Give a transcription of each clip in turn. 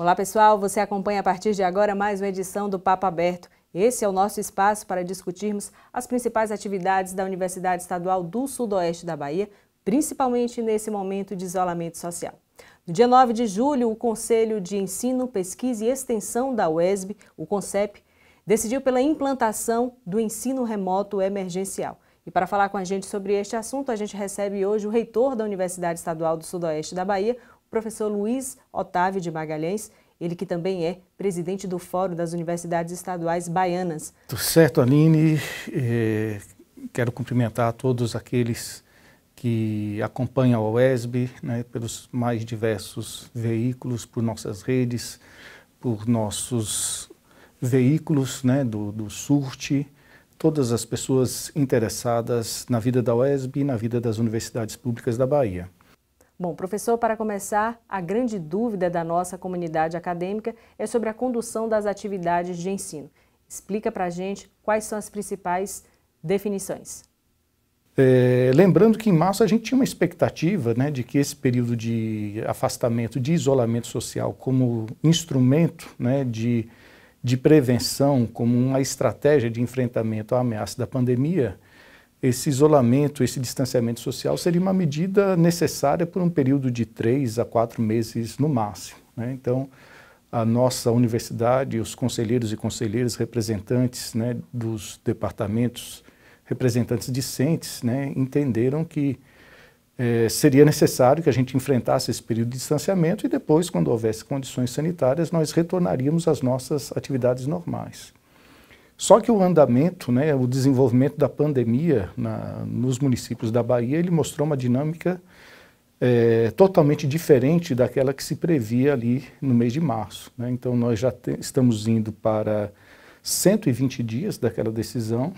Olá, pessoal. Você acompanha a partir de agora mais uma edição do Papo Aberto. Esse é o nosso espaço para discutirmos as principais atividades da Universidade Estadual do Sudoeste da Bahia, principalmente nesse momento de isolamento social. No dia 9 de julho, o Conselho de Ensino, Pesquisa e Extensão da UESB, o CONCEP, decidiu pela implantação do ensino remoto emergencial. E para falar com a gente sobre este assunto, a gente recebe hoje o reitor da Universidade Estadual do Sudoeste da Bahia, professor Luiz Otávio de Magalhães, ele que também é presidente do Fórum das Universidades Estaduais Baianas. Tudo certo, Aline. É, quero cumprimentar todos aqueles que acompanham a OESB né, pelos mais diversos veículos, por nossas redes, por nossos veículos né, do, do SURT, todas as pessoas interessadas na vida da OESB e na vida das universidades públicas da Bahia. Bom, professor, para começar, a grande dúvida da nossa comunidade acadêmica é sobre a condução das atividades de ensino. Explica para a gente quais são as principais definições. É, lembrando que em março a gente tinha uma expectativa né, de que esse período de afastamento, de isolamento social, como instrumento né, de, de prevenção, como uma estratégia de enfrentamento à ameaça da pandemia, esse isolamento, esse distanciamento social seria uma medida necessária por um período de três a quatro meses no máximo. Né? Então, a nossa universidade, os conselheiros e conselheiras representantes né, dos departamentos, representantes discentes, né, entenderam que é, seria necessário que a gente enfrentasse esse período de distanciamento e depois, quando houvesse condições sanitárias, nós retornaríamos às nossas atividades normais. Só que o andamento, né, o desenvolvimento da pandemia na, nos municípios da Bahia, ele mostrou uma dinâmica é, totalmente diferente daquela que se previa ali no mês de março. Né? Então, nós já te, estamos indo para 120 dias daquela decisão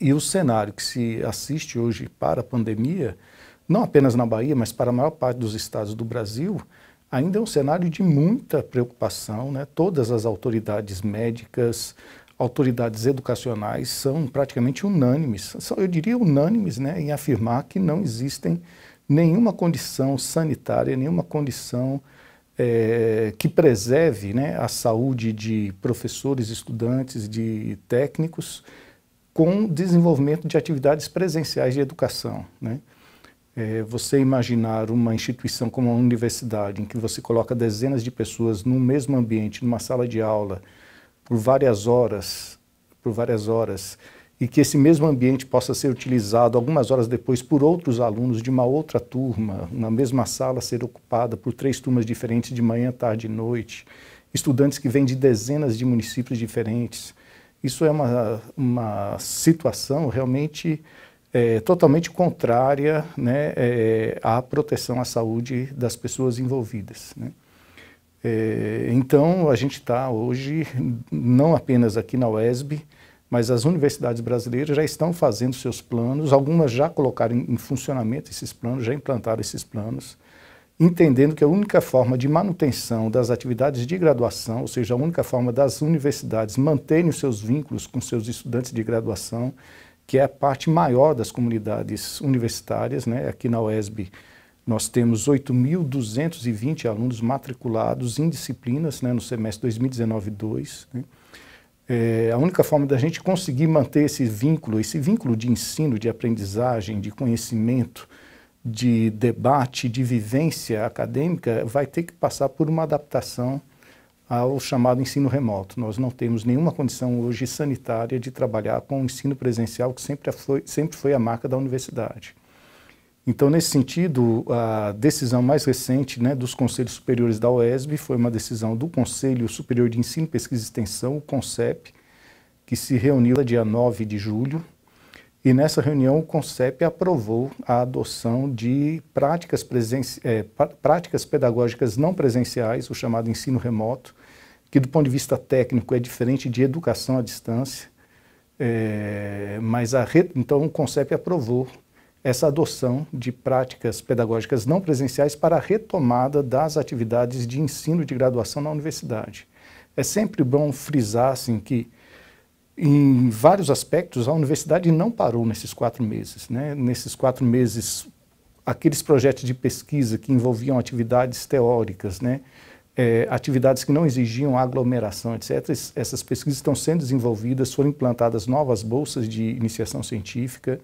e o cenário que se assiste hoje para a pandemia, não apenas na Bahia, mas para a maior parte dos estados do Brasil, ainda é um cenário de muita preocupação. Né? Todas as autoridades médicas, autoridades educacionais são praticamente unânimes, são, eu diria unânimes, né, em afirmar que não existem nenhuma condição sanitária, nenhuma condição é, que preserve né, a saúde de professores, estudantes, de técnicos, com desenvolvimento de atividades presenciais de educação. Né? É, você imaginar uma instituição como a universidade, em que você coloca dezenas de pessoas no mesmo ambiente, numa sala de aula, por várias horas, por várias horas, e que esse mesmo ambiente possa ser utilizado algumas horas depois por outros alunos de uma outra turma, na mesma sala ser ocupada por três turmas diferentes de manhã, tarde e noite, estudantes que vêm de dezenas de municípios diferentes. Isso é uma, uma situação realmente é, totalmente contrária né, é, à proteção à saúde das pessoas envolvidas. Né? É, então, a gente está hoje, não apenas aqui na UESB, mas as universidades brasileiras já estão fazendo seus planos, algumas já colocaram em funcionamento esses planos, já implantaram esses planos, entendendo que a única forma de manutenção das atividades de graduação, ou seja, a única forma das universidades manterem os seus vínculos com seus estudantes de graduação, que é a parte maior das comunidades universitárias, né? aqui na UESB, nós temos 8.220 alunos matriculados em disciplinas né, no semestre 2019-2. Né? É, a única forma da gente conseguir manter esse vínculo, esse vínculo de ensino, de aprendizagem, de conhecimento, de debate, de vivência acadêmica, vai ter que passar por uma adaptação ao chamado ensino remoto. Nós não temos nenhuma condição hoje sanitária de trabalhar com o ensino presencial, que sempre foi, sempre foi a marca da universidade. Então, nesse sentido, a decisão mais recente né, dos Conselhos Superiores da OESB foi uma decisão do Conselho Superior de Ensino, Pesquisa e Extensão, o CONCEP, que se reuniu dia 9 de julho. E nessa reunião, o CONCEP aprovou a adoção de práticas, é, práticas pedagógicas não presenciais, o chamado ensino remoto, que, do ponto de vista técnico, é diferente de educação à distância. É, mas a re... então o CONCEP aprovou essa adoção de práticas pedagógicas não presenciais para a retomada das atividades de ensino de graduação na universidade. É sempre bom frisar assim, que, em vários aspectos, a universidade não parou nesses quatro meses. Né? Nesses quatro meses, aqueles projetos de pesquisa que envolviam atividades teóricas, né? É, atividades que não exigiam aglomeração, etc. Essas pesquisas estão sendo desenvolvidas, foram implantadas novas bolsas de iniciação científica,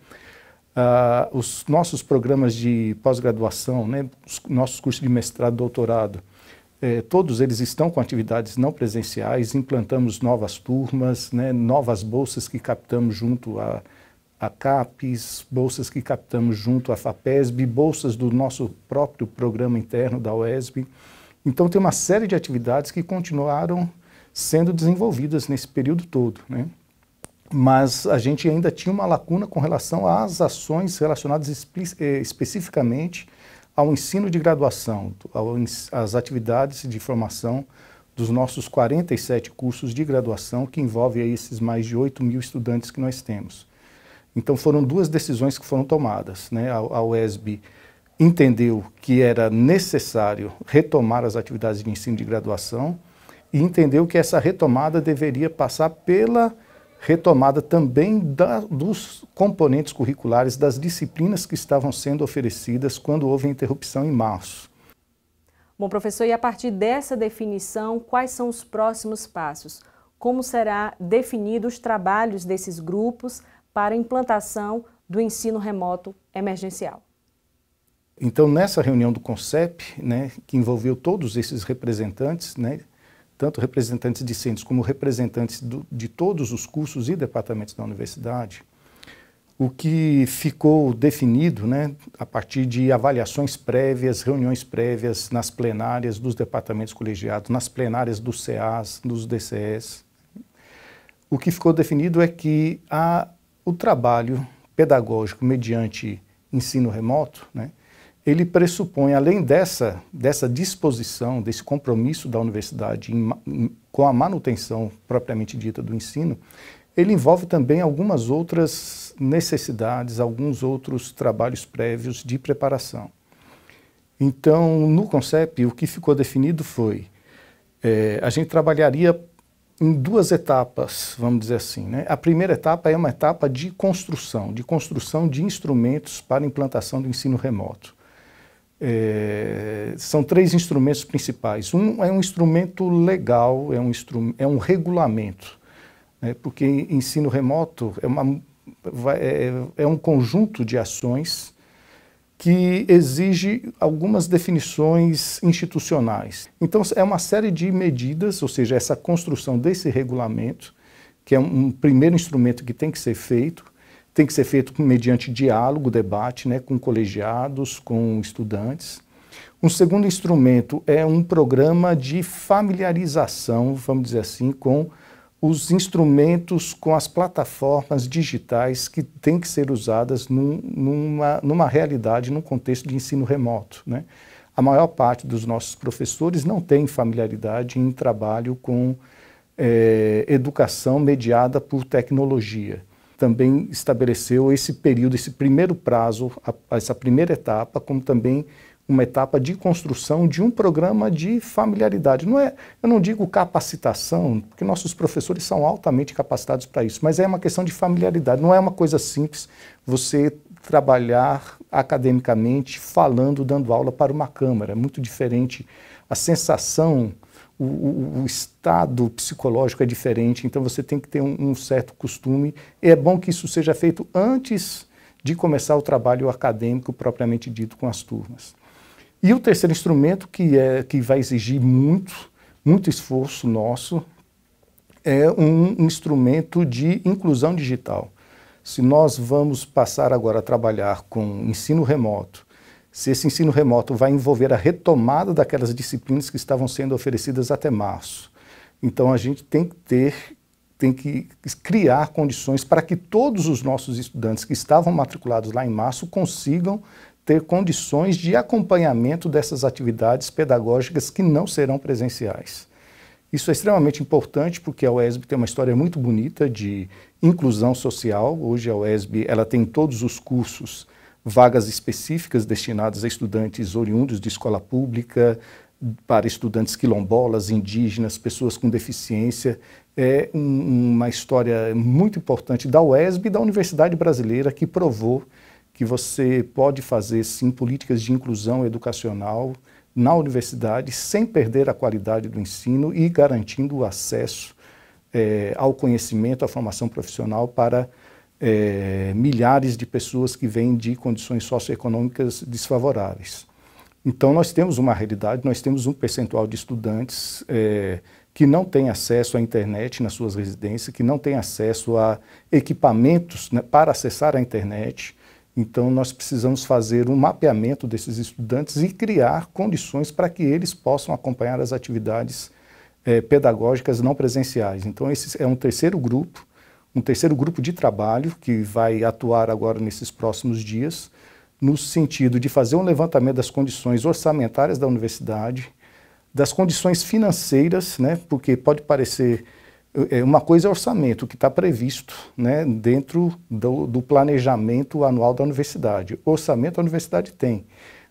uh, os nossos programas de pós-graduação, né, os nossos cursos de mestrado, doutorado, eh, todos eles estão com atividades não presenciais, implantamos novas turmas, né, novas bolsas que captamos junto a, a CAPES, bolsas que captamos junto à FAPESB, bolsas do nosso próprio programa interno da OESB. Então, tem uma série de atividades que continuaram sendo desenvolvidas nesse período todo. Né? mas a gente ainda tinha uma lacuna com relação às ações relacionadas eh, especificamente ao ensino de graduação, às atividades de formação dos nossos 47 cursos de graduação, que envolvem esses mais de 8 mil estudantes que nós temos. Então foram duas decisões que foram tomadas. Né? A, a UESB entendeu que era necessário retomar as atividades de ensino de graduação e entendeu que essa retomada deveria passar pela retomada também da, dos componentes curriculares das disciplinas que estavam sendo oferecidas quando houve interrupção em março. Bom, professor, e a partir dessa definição, quais são os próximos passos? Como será definidos os trabalhos desses grupos para implantação do ensino remoto emergencial? Então, nessa reunião do CONCEP, né, que envolveu todos esses representantes, né, tanto representantes de centros como representantes do, de todos os cursos e departamentos da universidade, o que ficou definido né, a partir de avaliações prévias, reuniões prévias nas plenárias dos departamentos colegiados, nas plenárias dos CAs, dos DCS. O que ficou definido é que a, o trabalho pedagógico mediante ensino remoto, né, ele pressupõe, além dessa, dessa disposição, desse compromisso da universidade em, em, com a manutenção propriamente dita do ensino, ele envolve também algumas outras necessidades, alguns outros trabalhos prévios de preparação. Então, no CONCEP, o que ficou definido foi: é, a gente trabalharia em duas etapas, vamos dizer assim. Né? A primeira etapa é uma etapa de construção, de construção de instrumentos para implantação do ensino remoto. É, são três instrumentos principais. Um é um instrumento legal, é um, instru é um regulamento, né, porque ensino remoto é, uma, é, é, um conjunto de ações que exige algumas definições institucionais. Então, é uma série de medidas, ou seja, essa construção desse regulamento, que é um, um primeiro instrumento que tem que ser feito, tem que ser feito mediante diálogo, debate né, com colegiados, com estudantes. Um segundo instrumento é um programa de familiarização, vamos dizer assim, com os instrumentos, com as plataformas digitais que têm que ser usadas num, numa, numa realidade, num contexto de ensino remoto. Né? A maior parte dos nossos professores não tem familiaridade em trabalho com é, educação mediada por tecnologia também estabeleceu esse período, esse primeiro prazo, a, essa primeira etapa, como também uma etapa de construção de um programa de familiaridade. Não é, eu não digo capacitação, porque nossos professores são altamente capacitados para isso, mas é uma questão de familiaridade. Não é uma coisa simples você trabalhar academicamente falando, dando aula para uma câmara. É muito diferente a sensação o, o, o, estado psicológico é diferente, então você tem que ter um, um, certo costume. E é bom que isso seja feito antes de começar o trabalho acadêmico propriamente dito com as turmas. E o terceiro instrumento, que, é, que vai exigir muito, muito esforço nosso, é um instrumento de inclusão digital. Se nós vamos passar agora a trabalhar com ensino remoto, se esse ensino remoto vai envolver a retomada daquelas disciplinas que estavam sendo oferecidas até março. Então a gente tem que ter, tem que criar condições para que todos os nossos estudantes que estavam matriculados lá em março consigam ter condições de acompanhamento dessas atividades pedagógicas que não serão presenciais. Isso é extremamente importante porque a UESB tem uma história muito bonita de inclusão social. Hoje a UESB ela tem todos os cursos vagas específicas destinadas a estudantes oriundos de escola pública, para estudantes quilombolas, indígenas, pessoas com deficiência. É um, uma história muito importante da UESB e da Universidade Brasileira que provou que você pode fazer, sim, políticas de inclusão educacional na universidade sem perder a qualidade do ensino e garantindo o acesso é, ao conhecimento, à formação profissional para é, milhares de pessoas que vêm de condições socioeconômicas desfavoráveis. Então, nós temos uma realidade, nós temos um percentual de estudantes é, que não têm acesso à internet nas suas residências, que não têm acesso a equipamentos né, para acessar a internet. Então, nós precisamos fazer um mapeamento desses estudantes e criar condições para que eles possam acompanhar as atividades é, pedagógicas não presenciais. Então, esse é um terceiro grupo um terceiro grupo de trabalho que vai atuar agora nesses próximos dias, no sentido de fazer um levantamento das condições orçamentárias da universidade, das condições financeiras, né, porque pode parecer eh, eh, uma coisa é orçamento que está previsto né, dentro do, do, planejamento anual da universidade. Orçamento a universidade tem,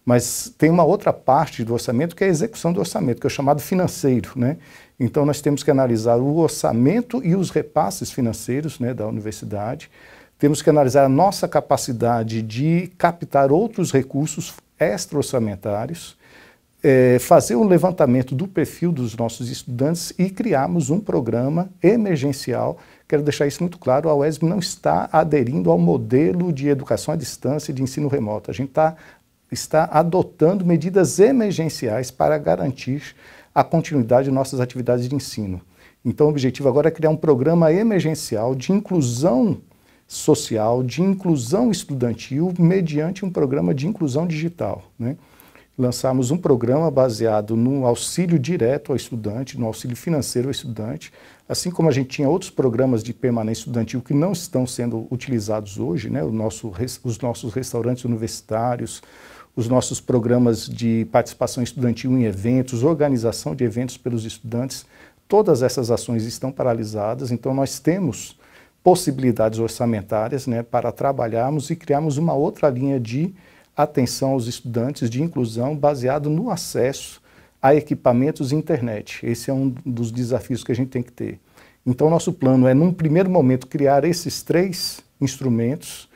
mas tem uma outra parte do orçamento que é a execução do orçamento, que é o chamado financeiro. Né? Então, nós temos que analisar o orçamento e os repasses financeiros né, da universidade, temos que analisar a nossa capacidade de captar outros recursos extra-orçamentários, é, fazer um levantamento do perfil dos nossos estudantes e criarmos um programa emergencial. Quero deixar isso muito claro: a UESB não está aderindo ao modelo de educação à distância e de ensino remoto. A gente está, está adotando medidas emergenciais para garantir a continuidade de nossas atividades de ensino. Então, o objetivo agora é criar um programa emergencial de inclusão social, de inclusão estudantil, mediante um programa de inclusão digital. Né? Lançamos um programa baseado no auxílio direto ao estudante, no auxílio financeiro ao estudante, assim como a gente tinha outros programas de permanência estudantil que não estão sendo utilizados hoje, né? Nosso, os nossos restaurantes universitários, os nossos programas de participação estudantil em eventos, organização de eventos pelos estudantes, todas essas ações estão paralisadas, então nós temos possibilidades orçamentárias né, para trabalharmos e criarmos uma outra linha de atenção aos estudantes, de inclusão, baseado no acesso a equipamentos e internet. Esse é um dos desafios que a gente tem que ter. Então, nosso plano é, num primeiro momento, criar esses três instrumentos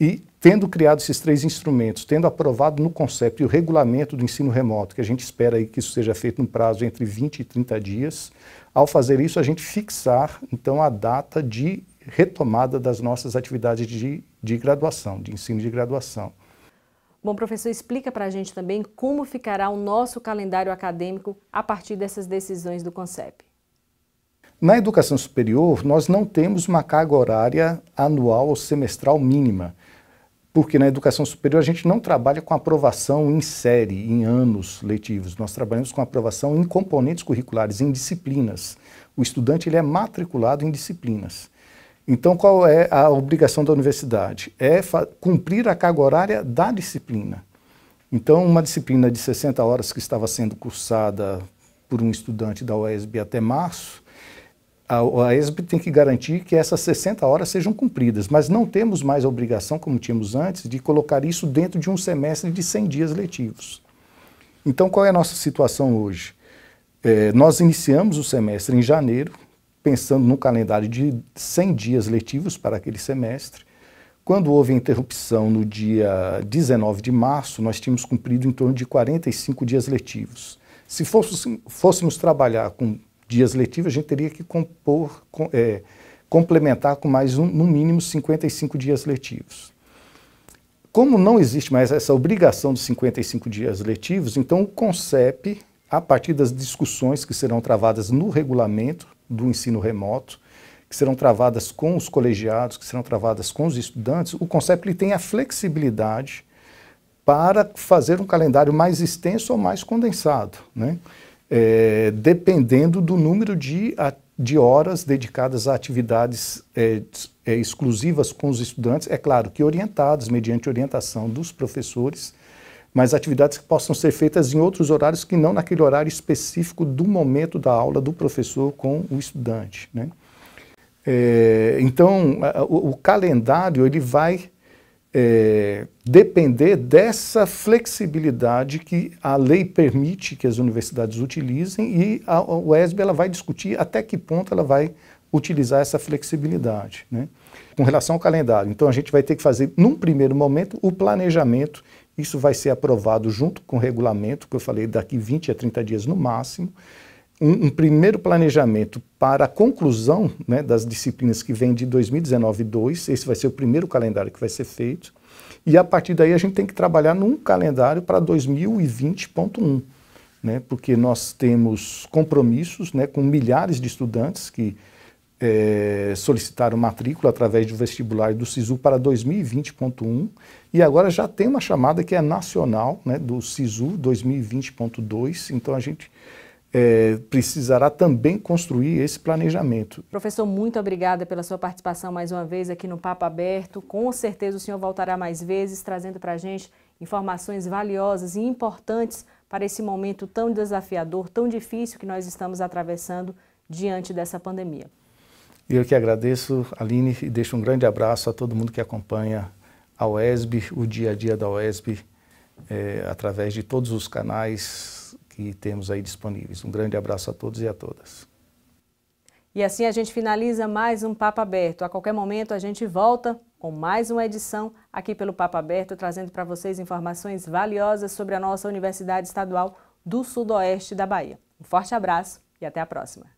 e tendo criado esses três instrumentos, tendo aprovado no conceito e o regulamento do ensino remoto, que a gente espera aí que isso seja feito num prazo entre 20 e 30 dias, ao fazer isso a gente fixar então a data de retomada das nossas atividades de, de graduação, de ensino de graduação. Bom, professor, explica para a gente também como ficará o nosso calendário acadêmico a partir dessas decisões do CONCEP. Na educação superior, nós não temos uma carga horária anual ou semestral mínima porque na educação superior a gente não trabalha com aprovação em série, em anos letivos. Nós trabalhamos com aprovação em componentes curriculares, em disciplinas. O estudante ele é matriculado em disciplinas. Então, qual é a obrigação da universidade? É cumprir a carga horária da disciplina. Então, uma disciplina de 60 horas que estava sendo cursada por um estudante da UESB até março, a, a ESB tem que garantir que essas 60 horas sejam cumpridas, mas não temos mais a obrigação, como tínhamos antes, de colocar isso dentro de um semestre de 100 dias letivos. Então, qual é a nossa situação hoje? É, nós iniciamos o semestre em janeiro, pensando no calendário de 100 dias letivos para aquele semestre. Quando houve a interrupção no dia 19 de março, nós tínhamos cumprido em torno de 45 dias letivos. Se fôssemos, fôssemos trabalhar com dias letivos, a gente teria que compor, com, é, complementar com mais, um, no mínimo, 55 dias letivos. Como não existe mais essa obrigação dos 55 dias letivos, então o CONCEP, a partir das discussões que serão travadas no regulamento do ensino remoto, que serão travadas com os colegiados, que serão travadas com os estudantes, o CONCEP ele tem a flexibilidade para fazer um calendário mais extenso ou mais condensado. Né? é, dependendo do número de, de horas dedicadas a atividades é, é, exclusivas com os estudantes, é claro que orientados, mediante orientação dos professores, mas atividades que possam ser feitas em outros horários que não naquele horário específico do momento da aula do professor com o estudante. Né? É, então, a, o, o, calendário ele vai é, depender dessa flexibilidade que a lei permite que as universidades utilizem e a UESB ela vai discutir até que ponto ela vai utilizar essa flexibilidade. Né? Com relação ao calendário, então a gente vai ter que fazer, num primeiro momento, o planejamento. Isso vai ser aprovado junto com o regulamento, que eu falei, daqui 20 a 30 dias no máximo um, um, primeiro planejamento para a conclusão né, das disciplinas que vem de 2019-2, esse vai ser o primeiro calendário que vai ser feito, e a partir daí a gente tem que trabalhar num calendário para 2020.1, né, porque nós temos compromissos né, com milhares de estudantes que é, solicitaram matrícula através do vestibular do SISU para 2020.1 e agora já tem uma chamada que é nacional né, do SISU 2020.2, então a gente é, precisará também construir esse planejamento. Professor, muito obrigada pela sua participação mais uma vez aqui no Papo Aberto. Com certeza o senhor voltará mais vezes trazendo para a gente informações valiosas e importantes para esse momento tão desafiador, tão difícil que nós estamos atravessando diante dessa pandemia. Eu que agradeço, Aline, e deixo um grande abraço a todo mundo que acompanha a OESB, o dia a dia da OESB, é, através de todos os canais que temos aí disponíveis. Um grande abraço a todos e a todas. E assim a gente finaliza mais um Papo Aberto. A qualquer momento a gente volta com mais uma edição aqui pelo Papo Aberto, trazendo para vocês informações valiosas sobre a nossa Universidade Estadual do Sudoeste da Bahia. Um forte abraço e até a próxima.